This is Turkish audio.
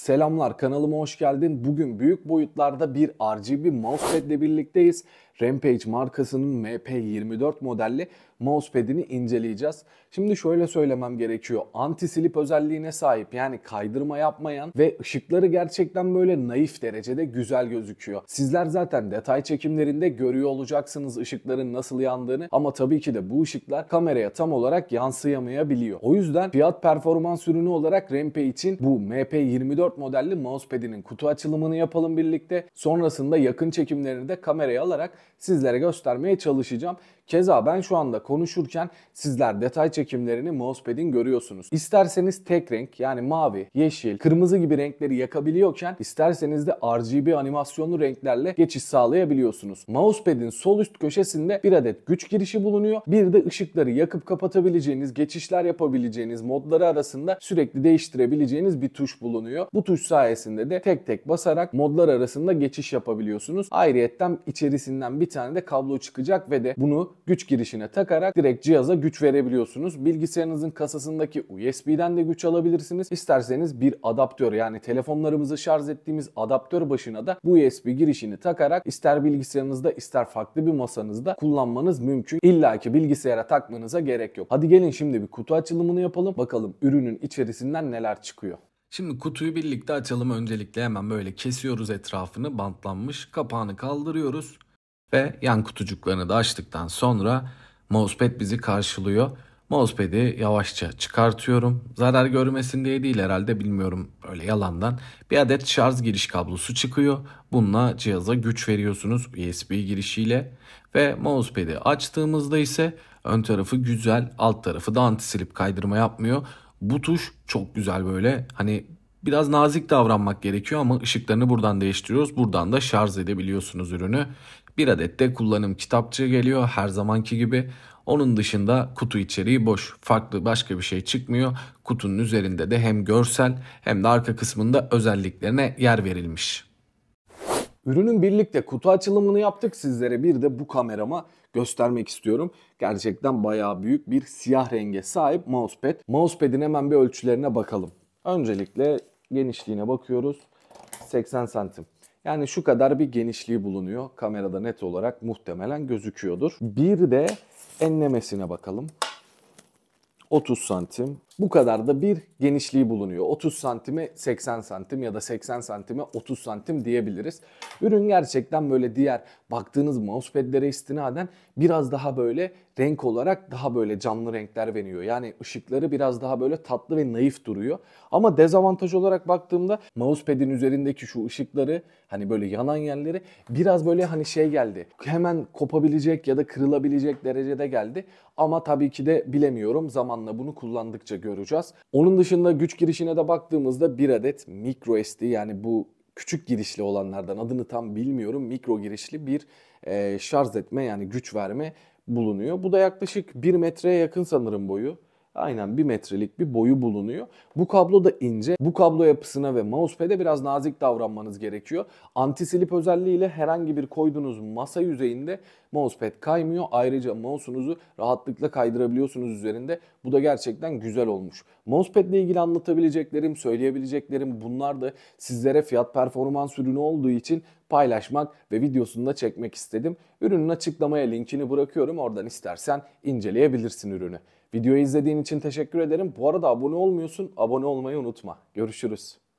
Selamlar kanalıma hoş geldin. Bugün büyük boyutlarda bir RGB mousepad ile birlikteyiz. Rampage markasının MP24 modelli mousepad'ini inceleyeceğiz. Şimdi şöyle söylemem gerekiyor. Anti-slip özelliğine sahip yani kaydırma yapmayan ve ışıkları gerçekten böyle naif derecede güzel gözüküyor. Sizler zaten detay çekimlerinde görüyor olacaksınız ışıkların nasıl yandığını ama tabii ki de bu ışıklar kameraya tam olarak yansıyamayabiliyor. O yüzden fiyat performans ürünü olarak Rampage'in bu MP24 4 modelli mousepad'inin kutu açılımını yapalım birlikte. Sonrasında yakın çekimlerini de kameraya alarak sizlere göstermeye çalışacağım. Keza ben şu anda konuşurken sizler detay çekimlerini mousepad'in görüyorsunuz. İsterseniz tek renk yani mavi, yeşil, kırmızı gibi renkleri yakabiliyorken isterseniz de RGB animasyonlu renklerle geçiş sağlayabiliyorsunuz. Mousepad'in sol üst köşesinde bir adet güç girişi bulunuyor. Bir de ışıkları yakıp kapatabileceğiniz, geçişler yapabileceğiniz modları arasında sürekli değiştirebileceğiniz bir tuş bulunuyor. Bu tuş sayesinde de tek tek basarak modlar arasında geçiş yapabiliyorsunuz. Ayrıyetten içerisinden bir tane de kablo çıkacak ve de bunu güç girişine takarak direkt cihaza güç verebiliyorsunuz. Bilgisayarınızın kasasındaki USB'den de güç alabilirsiniz. İsterseniz bir adaptör yani telefonlarımızı şarj ettiğimiz adaptör başına da bu USB girişini takarak ister bilgisayarınızda ister farklı bir masanızda kullanmanız mümkün. İlla ki bilgisayara takmanıza gerek yok. Hadi gelin şimdi bir kutu açılımını yapalım. Bakalım ürünün içerisinden neler çıkıyor. Şimdi kutuyu birlikte açalım. Öncelikle hemen böyle kesiyoruz etrafını bantlanmış. Kapağını kaldırıyoruz ve yan kutucuklarını da açtıktan sonra mousepad bizi karşılıyor. Mousepad'i yavaşça çıkartıyorum. Zarar görmesin diye değil herhalde bilmiyorum öyle yalandan. Bir adet şarj giriş kablosu çıkıyor. Bununla cihaza güç veriyorsunuz USB girişiyle. Ve mousepad'i açtığımızda ise ön tarafı güzel alt tarafı da anti slip kaydırma yapmıyor. Bu tuş çok güzel böyle hani Biraz nazik davranmak gerekiyor ama ışıklarını buradan değiştiriyoruz. Buradan da şarj edebiliyorsunuz ürünü. Bir adet de kullanım kitapçığı geliyor her zamanki gibi. Onun dışında kutu içeriği boş. Farklı başka bir şey çıkmıyor. Kutunun üzerinde de hem görsel hem de arka kısmında özelliklerine yer verilmiş. Ürünün birlikte kutu açılımını yaptık. Sizlere bir de bu kamerama göstermek istiyorum. Gerçekten bayağı büyük bir siyah renge sahip mousepad. Mousepad'in hemen bir ölçülerine bakalım. Öncelikle genişliğine bakıyoruz. 80 santim. Yani şu kadar bir genişliği bulunuyor. Kamerada net olarak muhtemelen gözüküyordur. Bir de enlemesine bakalım. 30 santim. Bu kadar da bir genişliği bulunuyor. 30 santime 80 santim ya da 80 santime 30 santim diyebiliriz. Ürün gerçekten böyle diğer baktığınız mousepad'lere istinaden biraz daha böyle renk olarak daha böyle canlı renkler veriyor. Yani ışıkları biraz daha böyle tatlı ve naif duruyor. Ama dezavantaj olarak baktığımda mousepad'in üzerindeki şu ışıkları hani böyle yanan yerleri biraz böyle hani şey geldi. Hemen kopabilecek ya da kırılabilecek derecede geldi. Ama tabii ki de bilemiyorum zaman zamanla bunu kullandıkça göreceğiz. Onun dışında güç girişine de baktığımızda bir adet micro SD yani bu küçük girişli olanlardan adını tam bilmiyorum mikro girişli bir e, şarj etme yani güç verme bulunuyor. Bu da yaklaşık 1 metreye yakın sanırım boyu. Aynen 1 metrelik bir boyu bulunuyor. Bu kablo da ince. Bu kablo yapısına ve mousepad'e biraz nazik davranmanız gerekiyor. Anti-slip özelliğiyle herhangi bir koyduğunuz masa yüzeyinde Mousepad kaymıyor. Ayrıca mouse'unuzu rahatlıkla kaydırabiliyorsunuz üzerinde. Bu da gerçekten güzel olmuş. Mousepad ile ilgili anlatabileceklerim, söyleyebileceklerim bunlar da sizlere fiyat performans ürünü olduğu için paylaşmak ve videosunu da çekmek istedim. Ürünün açıklamaya linkini bırakıyorum. Oradan istersen inceleyebilirsin ürünü. Videoyu izlediğin için teşekkür ederim. Bu arada abone olmuyorsun. Abone olmayı unutma. Görüşürüz.